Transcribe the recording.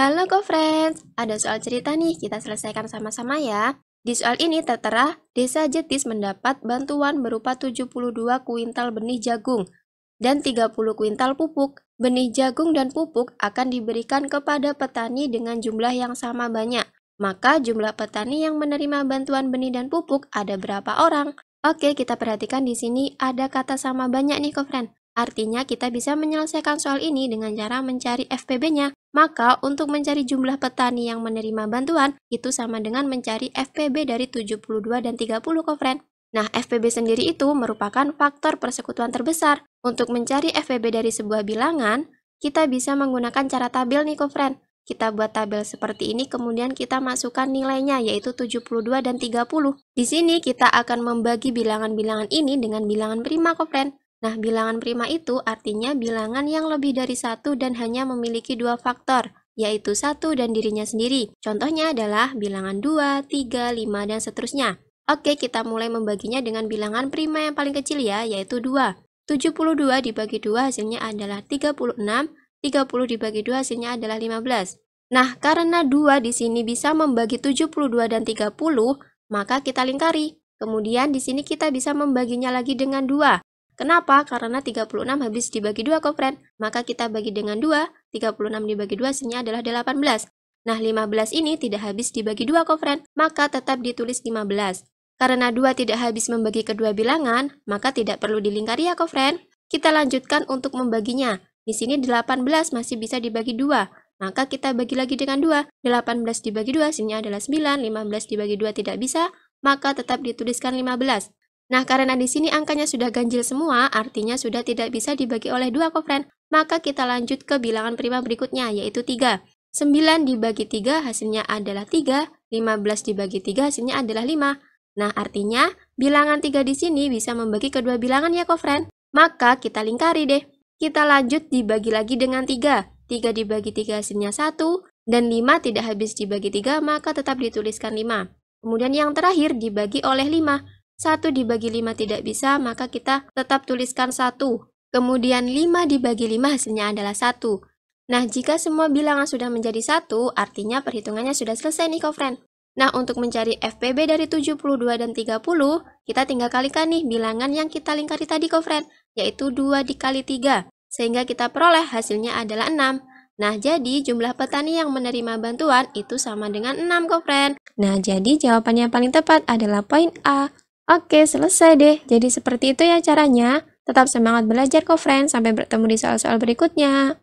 Halo Friends, ada soal cerita nih, kita selesaikan sama-sama ya. Di soal ini tertera, Desa Jetis mendapat bantuan berupa 72 kuintal benih jagung dan 30 kuintal pupuk. Benih jagung dan pupuk akan diberikan kepada petani dengan jumlah yang sama banyak. Maka jumlah petani yang menerima bantuan benih dan pupuk ada berapa orang? Oke, kita perhatikan di sini ada kata sama banyak nih, Kofren. Artinya kita bisa menyelesaikan soal ini dengan cara mencari FPB-nya. Maka untuk mencari jumlah petani yang menerima bantuan itu sama dengan mencari FPB dari 72 dan 30 kofren. Nah, FPB sendiri itu merupakan faktor persekutuan terbesar. Untuk mencari FPB dari sebuah bilangan, kita bisa menggunakan cara tabel nih kofren. Kita buat tabel seperti ini, kemudian kita masukkan nilainya yaitu 72 dan 30. Di sini kita akan membagi bilangan-bilangan ini dengan bilangan prima kofren. Nah, bilangan prima itu artinya bilangan yang lebih dari satu dan hanya memiliki dua faktor, yaitu satu dan dirinya sendiri. Contohnya adalah bilangan 2, 3, 5, dan seterusnya. Oke, kita mulai membaginya dengan bilangan prima yang paling kecil ya, yaitu 2. 72 dibagi 2 hasilnya adalah 36, 30 dibagi 2 hasilnya adalah 15. Nah, karena 2 di sini bisa membagi 72 dan 30, maka kita lingkari. Kemudian di sini kita bisa membaginya lagi dengan 2. Kenapa? Karena 36 habis dibagi 2 kofren, maka kita bagi dengan 2, 36 dibagi 2 hasilnya adalah 18. Nah, 15 ini tidak habis dibagi 2 kofren, maka tetap ditulis 15. Karena 2 tidak habis membagi kedua bilangan, maka tidak perlu dilingkari ya kofren. Kita lanjutkan untuk membaginya. Di sini 18 masih bisa dibagi 2, maka kita bagi lagi dengan 2. 18 dibagi 2 hasilnya adalah 9, 15 dibagi 2 tidak bisa, maka tetap dituliskan 15. Nah, karena di sini angkanya sudah ganjil semua, artinya sudah tidak bisa dibagi oleh dua kofren. Maka kita lanjut ke bilangan prima berikutnya, yaitu 3. 9 dibagi 3 hasilnya adalah 3, 15 dibagi 3 hasilnya adalah 5. Nah, artinya bilangan 3 di sini bisa membagi kedua bilangan ya kofren. Maka kita lingkari deh. Kita lanjut dibagi lagi dengan 3. 3 dibagi 3 hasilnya 1, dan 5 tidak habis dibagi 3 maka tetap dituliskan 5. Kemudian yang terakhir dibagi oleh 5. 1 dibagi 5 tidak bisa, maka kita tetap tuliskan 1. Kemudian 5 dibagi 5 hasilnya adalah 1. Nah, jika semua bilangan sudah menjadi 1, artinya perhitungannya sudah selesai nih, kofren. Nah, untuk mencari FPB dari 72 dan 30, kita tinggal kalikan nih bilangan yang kita lingkari tadi, kofren, yaitu 2 dikali 3, sehingga kita peroleh hasilnya adalah 6. Nah, jadi jumlah petani yang menerima bantuan itu sama dengan 6, kofren. Nah, jadi jawaban yang paling tepat adalah poin A, Oke, selesai deh. Jadi seperti itu ya caranya. Tetap semangat belajar kok, friend. Sampai bertemu di soal-soal berikutnya.